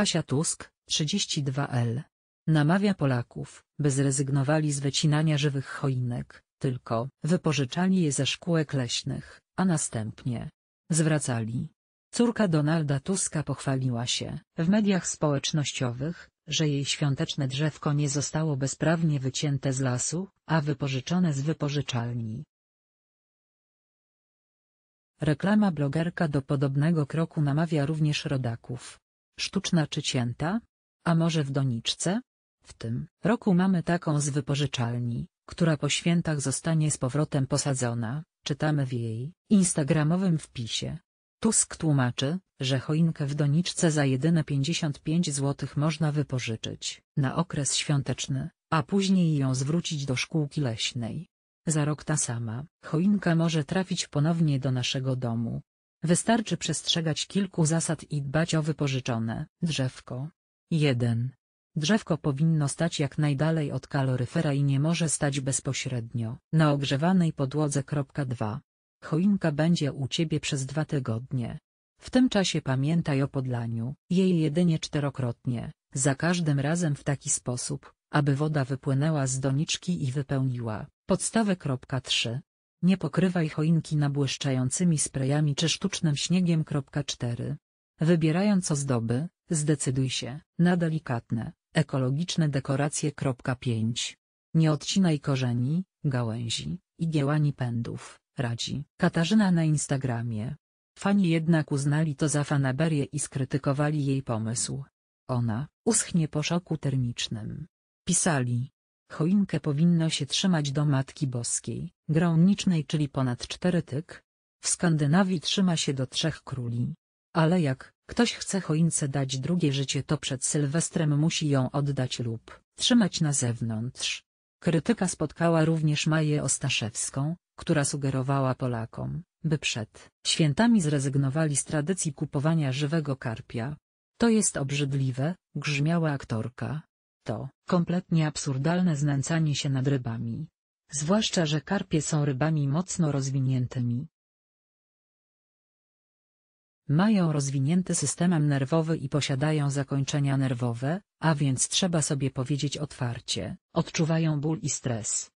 Kasia Tusk, 32L. Namawia Polaków, by zrezygnowali z wycinania żywych choinek, tylko wypożyczali je ze szkółek leśnych, a następnie zwracali. Córka Donalda Tuska pochwaliła się w mediach społecznościowych, że jej świąteczne drzewko nie zostało bezprawnie wycięte z lasu, a wypożyczone z wypożyczalni. Reklama blogerka do podobnego kroku namawia również rodaków, Sztuczna czy cięta? A może w doniczce? W tym roku mamy taką z wypożyczalni, która po świętach zostanie z powrotem posadzona, czytamy w jej instagramowym wpisie. Tusk tłumaczy, że choinkę w doniczce za jedyne 55 zł można wypożyczyć na okres świąteczny, a później ją zwrócić do szkółki leśnej. Za rok ta sama choinka może trafić ponownie do naszego domu, Wystarczy przestrzegać kilku zasad i dbać o wypożyczone drzewko. 1. Drzewko powinno stać jak najdalej od kaloryfera i nie może stać bezpośrednio na ogrzewanej podłodze. 2. Choinka będzie u Ciebie przez dwa tygodnie. W tym czasie pamiętaj o podlaniu jej jedynie czterokrotnie, za każdym razem w taki sposób, aby woda wypłynęła z doniczki i wypełniła podstawę. 3. Nie pokrywaj choinki nabłyszczającymi sprejami czy sztucznym śniegiem. 4. Wybierając ozdoby, zdecyduj się na delikatne, ekologiczne dekoracje. 5. Nie odcinaj korzeni, gałęzi i giełani pędów, radzi Katarzyna na Instagramie. Fani jednak uznali to za fanaberię i skrytykowali jej pomysł. Ona uschnie po szoku termicznym. Pisali, Choinkę powinno się trzymać do Matki Boskiej, gromnicznej czyli ponad cztery tyk. W Skandynawii trzyma się do trzech króli. Ale jak ktoś chce choince dać drugie życie to przed Sylwestrem musi ją oddać lub trzymać na zewnątrz. Krytyka spotkała również Maję Ostaszewską, która sugerowała Polakom, by przed świętami zrezygnowali z tradycji kupowania żywego karpia. To jest obrzydliwe, grzmiała aktorka, to kompletnie absurdalne znęcanie się nad rybami. Zwłaszcza, że karpie są rybami mocno rozwiniętymi. Mają rozwinięty system nerwowy i posiadają zakończenia nerwowe, a więc trzeba sobie powiedzieć otwarcie, odczuwają ból i stres.